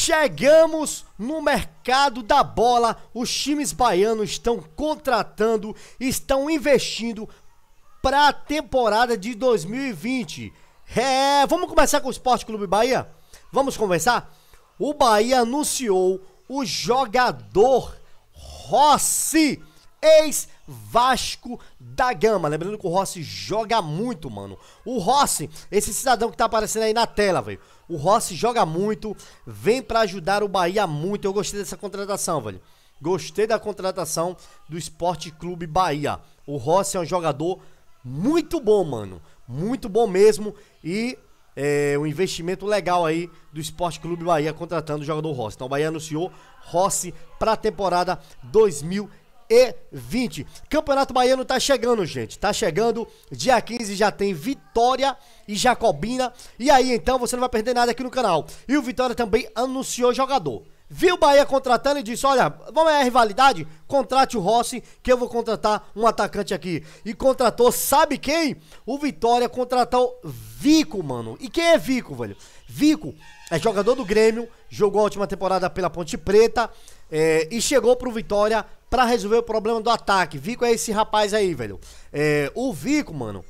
Chegamos no mercado da bola. Os times baianos estão contratando, estão investindo para a temporada de 2020. É, vamos começar com o Esporte Clube Bahia? Vamos conversar? O Bahia anunciou o jogador Rossi ex-Vasco da Gama. Lembrando que o Rossi joga muito, mano. O Rossi, esse cidadão que tá aparecendo aí na tela, velho. O Rossi joga muito, vem para ajudar o Bahia muito. Eu gostei dessa contratação, velho. Gostei da contratação do Esporte Clube Bahia. O Rossi é um jogador muito bom, mano. Muito bom mesmo. E é, um investimento legal aí do Esporte Clube Bahia contratando o jogador Rossi. Então o Bahia anunciou Rossi para a temporada 2020 e 20. Campeonato Baiano tá chegando, gente. Tá chegando. Dia 15 já tem Vitória e Jacobina. E aí, então, você não vai perder nada aqui no canal. E o Vitória também anunciou jogador. Viu o Bahia contratando e disse: Olha, vamos ganhar a rivalidade? Contrate o Rossi, que eu vou contratar um atacante aqui. E contratou, sabe quem? O Vitória contratou Vico, mano. E quem é Vico, velho? Vico é jogador do Grêmio, jogou a última temporada pela Ponte Preta é, e chegou pro Vitória para resolver o problema do ataque. Vico é esse rapaz aí, velho. É, o Vico, mano,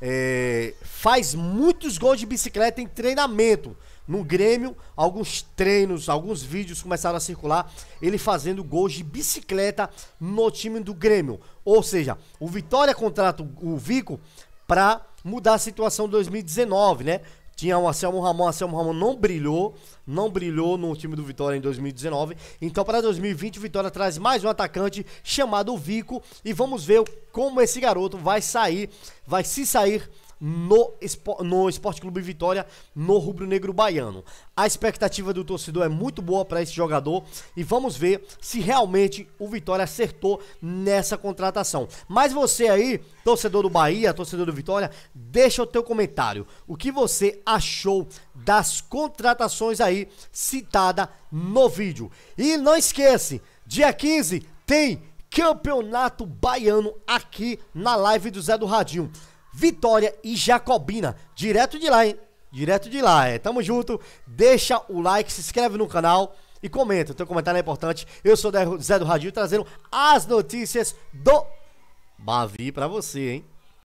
é, faz muitos gols de bicicleta em treinamento. No Grêmio, alguns treinos, alguns vídeos começaram a circular. Ele fazendo gols de bicicleta no time do Grêmio. Ou seja, o Vitória contrata o Vico para mudar a situação 2019, né? Tinha o Anselmo Ramon, Anselmo Ramon não brilhou, não brilhou no time do Vitória em 2019. Então, para 2020, o Vitória traz mais um atacante chamado Vico e vamos ver como esse garoto vai sair, vai se sair no, no Esporte Clube Vitória, no Rubro Negro Baiano. A expectativa do torcedor é muito boa para esse jogador e vamos ver se realmente o Vitória acertou nessa contratação. Mas você aí, torcedor do Bahia, torcedor do Vitória, deixa o teu comentário. O que você achou das contratações aí citada no vídeo? E não esquece, dia 15 tem Campeonato Baiano aqui na live do Zé do Radinho. Vitória e Jacobina. Direto de lá, hein? Direto de lá, é. Tamo junto. Deixa o like, se inscreve no canal e comenta. O teu comentário é importante. Eu sou o Zé do Radio trazendo as notícias do Bavi para você, hein?